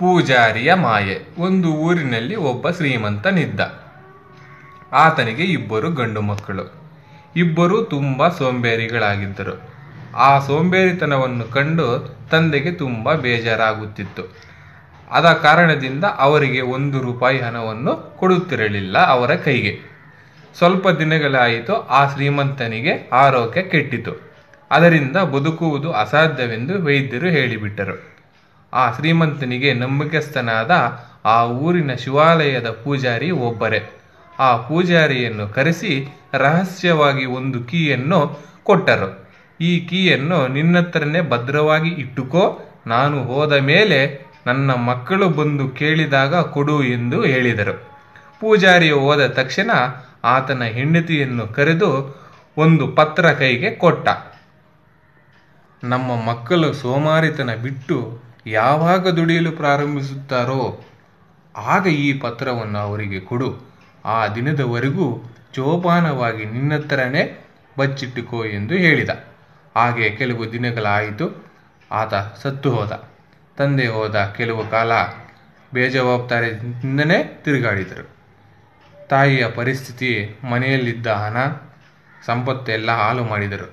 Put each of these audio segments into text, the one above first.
ಪೂಜಾರಿಯ ಮಾಯೆ ಒಂದು ಊರಿನಲ್ಲಿ ಒಬ್ಬ ಶ್ರೀಮಂತನಿದ್ದ ಆತನಿಗೆ ಇಬ್ಬರು ಗಂಡು ಮಕ್ಕಳು ಇಬ್ಬರು ತುಂಬ ಸೋಂಬೇರಿಗಳಾಗಿದ್ದರು ಆ ಸೋಂಬೇರಿತನವನ್ನು ಕಂಡು ತಂದೆಗೆ ತುಂಬ ಬೇಜಾರಾಗುತ್ತಿತ್ತು ಅದ ಕಾರಣದಿಂದ ಅವರಿಗೆ ಒಂದು ರೂಪಾಯಿ ಹಣವನ್ನು ಕೊಡುತ್ತಿರಲಿಲ್ಲ ಅವರ ಕೈಗೆ ಸ್ವಲ್ಪ ದಿನಗಳಾಯಿತು ಆ ಶ್ರೀಮಂತನಿಗೆ ಆರೋಗ್ಯ ಕೆಟ್ಟಿತು ಅದರಿಂದ ಬದುಕುವುದು ಅಸಾಧ್ಯವೆಂದು ವೈದ್ಯರು ಹೇಳಿಬಿಟ್ಟರು ಆ ಶ್ರೀಮಂತನಿಗೆ ನಂಬಿಕೆಸ್ಥನಾದ ಆ ಊರಿನ ಶಿವಾಲಯದ ಪೂಜಾರಿ ಒಬ್ಬರೇ ಆ ಪೂಜಾರಿಯನ್ನು ಕರೆಸಿ ರಹಸ್ಯವಾಗಿ ಒಂದು ಕೀಯನ್ನು ಕೊಟ್ಟರು ಈ ಕೀಯನ್ನು ನಿನ್ನತ್ರನೇ ಭದ್ರವಾಗಿ ಇಟ್ಟುಕೋ ನಾನು ಹೋದ ಮೇಲೆ ನನ್ನ ಮಕ್ಕಳು ಬಂದು ಕೇಳಿದಾಗ ಕೊಡು ಎಂದು ಹೇಳಿದರು ಪೂಜಾರಿ ಹೋದ ತಕ್ಷಣ ಆತನ ಹೆಂಡತಿಯನ್ನು ಕರೆದು ಒಂದು ಪತ್ರ ಕೈಗೆ ಕೊಟ್ಟ ನಮ್ಮ ಮಕ್ಕಳು ಸೋಮಾರಿತನ ಬಿಟ್ಟು ಯಾವಾಗ ದುಡಿಯಲು ಪ್ರಾರಂಭಿಸುತ್ತಾರೋ ಆಗ ಈ ಪತ್ರವನ್ನು ಅವರಿಗೆ ಕೊಡು ಆ ದಿನದವರೆಗೂ ಜೋಪಾನವಾಗಿ ನಿನ್ನತ್ರನೇ ಬಚ್ಚಿಟ್ಟುಕೋ ಎಂದು ಹೇಳಿದ ಹಾಗೆ ಕೆಲವು ದಿನಗಳಾಯಿತು ಆತ ಸತ್ತು ಹೋದ ತಂದೆ ಹೋದ ಕೆಲವು ಕಾಲ ಬೇಜವಾಬ್ದಾರಿಯಿಂದನೇ ತಿರುಗಾಡಿದರು ತಾಯಿಯ ಪರಿಸ್ಥಿತಿ ಮನೆಯಲ್ಲಿದ್ದ ಹಣ ಸಂಪತ್ತೆಲ್ಲ ಹಾಲು ಮಾಡಿದರು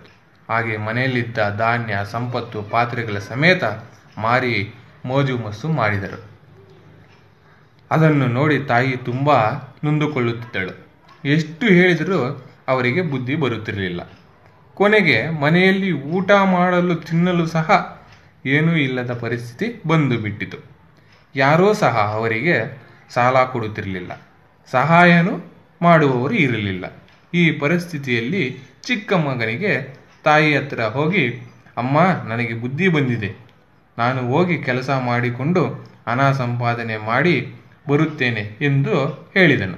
ಹಾಗೆ ಮನೆಯಲ್ಲಿದ್ದ ಧಾನ್ಯ ಸಂಪತ್ತು ಪಾತ್ರೆಗಳ ಸಮೇತ ಮಾರಿ ಮೋಜು ಮಸ್ಸು ಮಾಡಿದರು ಅದನ್ನು ನೋಡಿ ತಾಯಿ ತುಂಬ ನೊಂದುಕೊಳ್ಳುತ್ತಿದ್ದಳು ಎಷ್ಟು ಹೇಳಿದರೂ ಅವರಿಗೆ ಬುದ್ಧಿ ಬರುತ್ತಿರಲಿಲ್ಲ ಕೊನೆಗೆ ಮನೆಯಲ್ಲಿ ಊಟ ಮಾಡಲು ತಿನ್ನಲು ಸಹ ಏನೂ ಇಲ್ಲದ ಪರಿಸ್ಥಿತಿ ಬಂದು ಬಿಟ್ಟಿತು ಯಾರೋ ಸಹ ಅವರಿಗೆ ಸಾಲ ಕೊಡುತ್ತಿರಲಿಲ್ಲ ಸಹಾಯನೂ ಮಾಡುವವರು ಇರಲಿಲ್ಲ ಈ ಪರಿಸ್ಥಿತಿಯಲ್ಲಿ ಚಿಕ್ಕ ಮಗನಿಗೆ ತಾಯಿ ಹತ್ರ ಹೋಗಿ ಅಮ್ಮ ನನಗೆ ಬುದ್ಧಿ ಬಂದಿದೆ ನಾನು ಹೋಗಿ ಕೆಲಸ ಮಾಡಿಕೊಂಡು ಹಣ ಸಂಪಾದನೆ ಮಾಡಿ ಬರುತ್ತೇನೆ ಎಂದು ಹೇಳಿದನು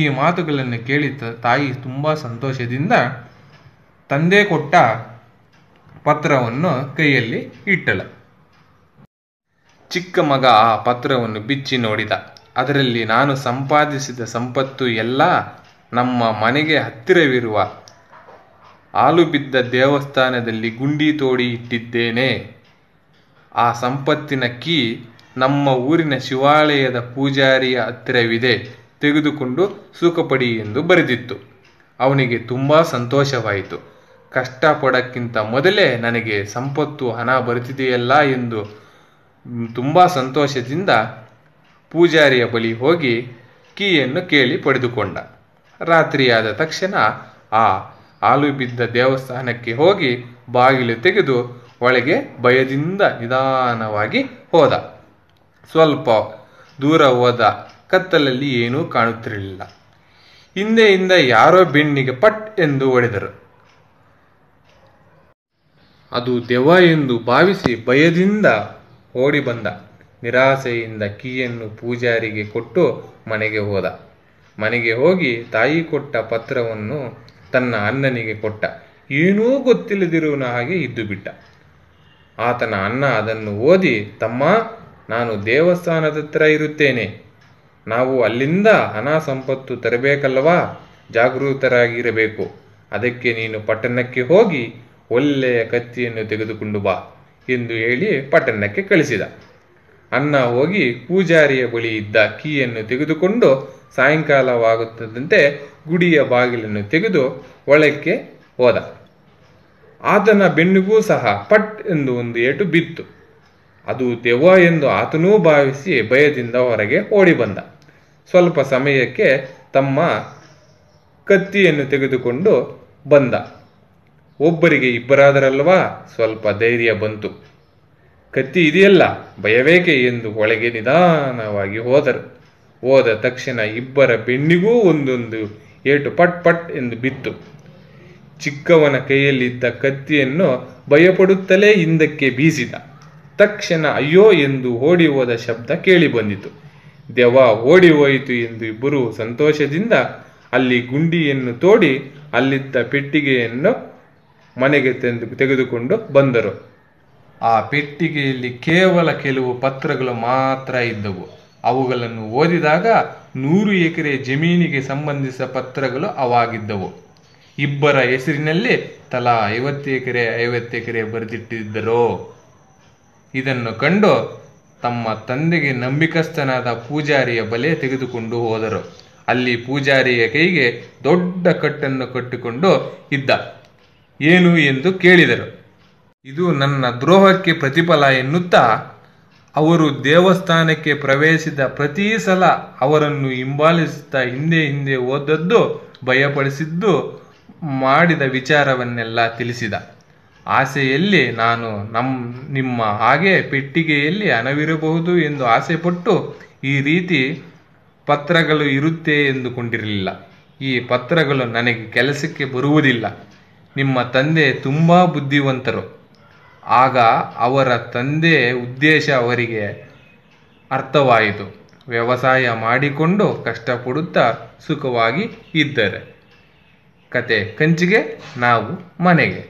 ಈ ಮಾತುಗಳನ್ನು ಕೇಳಿ ತಾಯಿ ತುಂಬ ಸಂತೋಷದಿಂದ ತಂದೆ ಕೊಟ್ಟ ಪತ್ರವನ್ನು ಕೈಯಲ್ಲಿ ಇಟ್ಟಳ ಚಿಕ್ಕ ಮಗ ಆ ಪತ್ರವನ್ನು ಬಿಚ್ಚಿ ನೋಡಿದ ಅದರಲ್ಲಿ ನಾನು ಸಂಪಾದಿಸಿದ ಸಂಪತ್ತು ಎಲ್ಲ ನಮ್ಮ ಮನೆಗೆ ಹತ್ತಿರವಿರುವ ಹಾಲು ಬಿದ್ದ ದೇವಸ್ಥಾನದಲ್ಲಿ ಗುಂಡಿ ತೋಡಿ ಇಟ್ಟಿದ್ದೇನೆ ಆ ಸಂಪತ್ತಿನ ಕೀ ನಮ್ಮ ಊರಿನ ಶಿವಾಲಯದ ಪೂಜಾರಿಯ ಹತ್ತಿರವಿದೆ ತೆಗೆದುಕೊಂಡು ಸುಖಪಡಿ ಎಂದು ಬರೆದಿತ್ತು ಅವನಿಗೆ ತುಂಬ ಸಂತೋಷವಾಯಿತು ಕಷ್ಟಪಡಕ್ಕಿಂತ ಮೊದಲೇ ನನಗೆ ಸಂಪತ್ತು ಹಣ ಬರುತ್ತಿದೆಯಲ್ಲ ಎಂದು ತುಂಬ ಸಂತೋಷದಿಂದ ಪೂಜಾರಿಯ ಬಳಿ ಹೋಗಿ ಕೀಯನ್ನು ಕೇಳಿ ಪಡೆದುಕೊಂಡ ರಾತ್ರಿಯಾದ ತಕ್ಷಣ ಆ ಹಾಲು ಬಿದ್ದ ದೇವಸ್ಥಾನಕ್ಕೆ ಹೋಗಿ ಬಾಗಿಲು ತೆಗೆದು ಒಳಗೆ ಭಯದಿಂದ ನಿಧಾನವಾಗಿ ಹೋದ ಸ್ವಲ್ಪ ದೂರ ಹೋದ ಕತ್ತಲಲ್ಲಿ ಏನೂ ಕಾಣುತ್ತಿರಲಿಲ್ಲ ಹಿಂದೆಯಿಂದ ಯಾರೋ ಬೆಣ್ಣಿಗೆ ಪಟ್ ಎಂದು ಹೊಡೆದರು ಅದು ದೆವ್ವ ಎಂದು ಭಾವಿಸಿ ಭಯದಿಂದ ಓಡಿ ಬಂದ ನಿರಾಸೆಯಿಂದ ಕೀಯನ್ನು ಪೂಜಾರಿಗೆ ಕೊಟ್ಟು ಮನೆಗೆ ಹೋದ ಮನೆಗೆ ಹೋಗಿ ತಾಯಿ ಕೊಟ್ಟ ಪತ್ರವನ್ನು ತನ್ನ ಅಣ್ಣನಿಗೆ ಕೊಟ್ಟ ಏನೂ ಗೊತ್ತಿಲ್ಲದಿರುವ ಹಾಗೆ ಇದ್ದು ಬಿಟ್ಟ ಆತನ ಅಣ್ಣ ಅದನ್ನು ಓದಿ ತಮ್ಮ ನಾನು ದೇವಸ್ಥಾನದ ಹತ್ರ ಇರುತ್ತೇನೆ ನಾವು ಅಲ್ಲಿಂದ ಹಣ ಸಂಪತ್ತು ತರಬೇಕಲ್ಲವಾ ಜಾಗೃತರಾಗಿರಬೇಕು ಅದಕ್ಕೆ ನೀನು ಪಟ್ಟಣಕ್ಕೆ ಹೋಗಿ ಒಳ್ಳೆಯ ಕತ್ತಿಯನ್ನು ತೆಗೆದುಕೊಂಡು ಬಾ ಎಂದು ಹೇಳಿ ಪಟ್ಟಣಕ್ಕೆ ಕಳಿಸಿದ ಅನ್ನ ಹೋಗಿ ಪೂಜಾರಿಯ ಬಳಿ ಇದ್ದ ಕೀಯನ್ನು ತೆಗೆದುಕೊಂಡು ಸಾಯಂಕಾಲವಾಗುತ್ತದಂತೆ ಗುಡಿಯ ಬಾಗಿಲನ್ನು ತೆಗೆದು ಒಳಕ್ಕೆ ಹೋದ ಆತನ ಬೆನ್ನಿಗೂ ಸಹ ಪಟ್ ಎಂದು ಒಂದು ಏಟು ಬಿತ್ತು ಅದು ದೆವ್ವ ಎಂದು ಆತನೂ ಭಾವಿಸಿ ಭಯದಿಂದ ಹೊರಗೆ ಓಡಿ ಬಂದ ಸ್ವಲ್ಪ ಸಮಯಕ್ಕೆ ತಮ್ಮ ಕತ್ತಿಯನ್ನು ತೆಗೆದುಕೊಂಡು ಬಂದ ಒಬ್ಬರಿಗೆ ಇಬ್ಬರಾದರಲ್ವಾ ಸ್ವಲ್ಪ ಧೈರ್ಯ ಬಂತು ಕತ್ತಿ ಇದೆಯಲ್ಲ ಭಯವೇಕೆ ಎಂದು ಒಳಗೆ ನಿಧಾನವಾಗಿ ಹೋದರು ಹೋದ ತಕ್ಷಣ ಇಬ್ಬರ ಬೆನ್ನಿಗೂ ಒಂದೊಂದು ಏಟು ಪಟ್ ಪಟ್ ಎಂದು ಬಿತ್ತು ಚಿಕ್ಕವನ ಕೈಯಲ್ಲಿದ್ದ ಕತ್ತಿಯನ್ನು ಭಯಪಡುತ್ತಲೇ ಹಿಂದಕ್ಕೆ ಬೀಸಿದ ತಕ್ಷಣ ಅಯ್ಯೋ ಎಂದು ಓಡಿ ಹೋದ ಶಬ್ದ ಕೇಳಿಬಂದಿತು ದೆವ ಓಡಿ ಹೋಯಿತು ಎಂದು ಇಬ್ಬರು ಸಂತೋಷದಿಂದ ಅಲ್ಲಿ ಗುಂಡಿಯನ್ನು ತೋಡಿ ಅಲ್ಲಿದ್ದ ಪೆಟ್ಟಿಗೆಯನ್ನು ಮನೆಗೆ ತೆಂದು ತೆಗೆದುಕೊಂಡು ಬಂದರು ಆ ಪೆಟ್ಟಿಗೆಯಲ್ಲಿ ಕೇವಲ ಕೆಲವು ಪತ್ರಗಳು ಮಾತ್ರ ಇದ್ದವು ಅವುಗಳನ್ನು ಓದಿದಾಗ ನೂರು ಎಕರೆ ಜಮೀನಿಗೆ ಸಂಬಂಧಿಸಿದ ಪತ್ರಗಳು ಅವಾಗಿದ್ದವು ಇಬ್ಬರ ಹೆಸರಿನಲ್ಲಿ ತಲಾ ಐವತ್ತು ಎಕರೆ ಐವತ್ತು ಎಕರೆ ಬರೆದಿಟ್ಟಿದ್ದರು ಇದನ್ನು ಕಂಡು ತಮ್ಮ ತಂದೆಗೆ ನಂಬಿಕಸ್ಥನಾದ ಪೂಜಾರಿಯ ಬಲೆ ತೆಗೆದುಕೊಂಡು ಹೋದರು ಅಲ್ಲಿ ಪೂಜಾರಿಯ ಕೈಗೆ ದೊಡ್ಡ ಕಟ್ಟನ್ನು ಕಟ್ಟಿಕೊಂಡು ಇದ್ದ ಏನು ಎಂದು ಕೇಳಿದರು ಇದು ನನ್ನ ದ್ರೋಹಕ್ಕೆ ಪ್ರತಿಫಲ ಎನ್ನುತ್ತಾ ಅವರು ದೇವಸ್ಥಾನಕ್ಕೆ ಪ್ರವೇಶಿಸಿದ ಪ್ರತಿ ಸಲ ಅವರನ್ನು ಹಿಂಬಾಲಿಸುತ್ತಾ ಹಿಂದೆ ಹಿಂದೆ ಓದದ್ದು ಭಯಪಡಿಸಿದ್ದು ಮಾಡಿದ ವಿಚಾರವನ್ನೆಲ್ಲ ತಿಳಿಸಿದ ಆಸೆಯಲ್ಲಿ ನಾನು ನಮ್ಮ ನಿಮ್ಮ ಹಾಗೆ ಪೆಟ್ಟಿಗೆಯಲ್ಲಿ ಹಣವಿರಬಹುದು ಎಂದು ಆಸೆಪಟ್ಟು ಈ ರೀತಿ ಪತ್ರಗಳು ಇರುತ್ತೆ ಎಂದುಕೊಂಡಿರಲಿಲ್ಲ ಈ ಪತ್ರಗಳು ನನಗೆ ಕೆಲಸಕ್ಕೆ ಬರುವುದಿಲ್ಲ ನಿಮ್ಮ ತಂದೆ ತುಂಬ ಬುದ್ಧಿವಂತರು ಆಗ ಅವರ ತಂದೆ ಉದ್ದೇಶ ಅವರಿಗೆ ಅರ್ಥವಾಯಿತು ವ್ಯವಸಾಯ ಮಾಡಿಕೊಂಡು ಕಷ್ಟಪಡುತ್ತಾ ಸುಖವಾಗಿ ಇದ್ದರೆ ಕತೆ ಕಂಚಿಗೆ ನಾವು ಮನೆಗೆ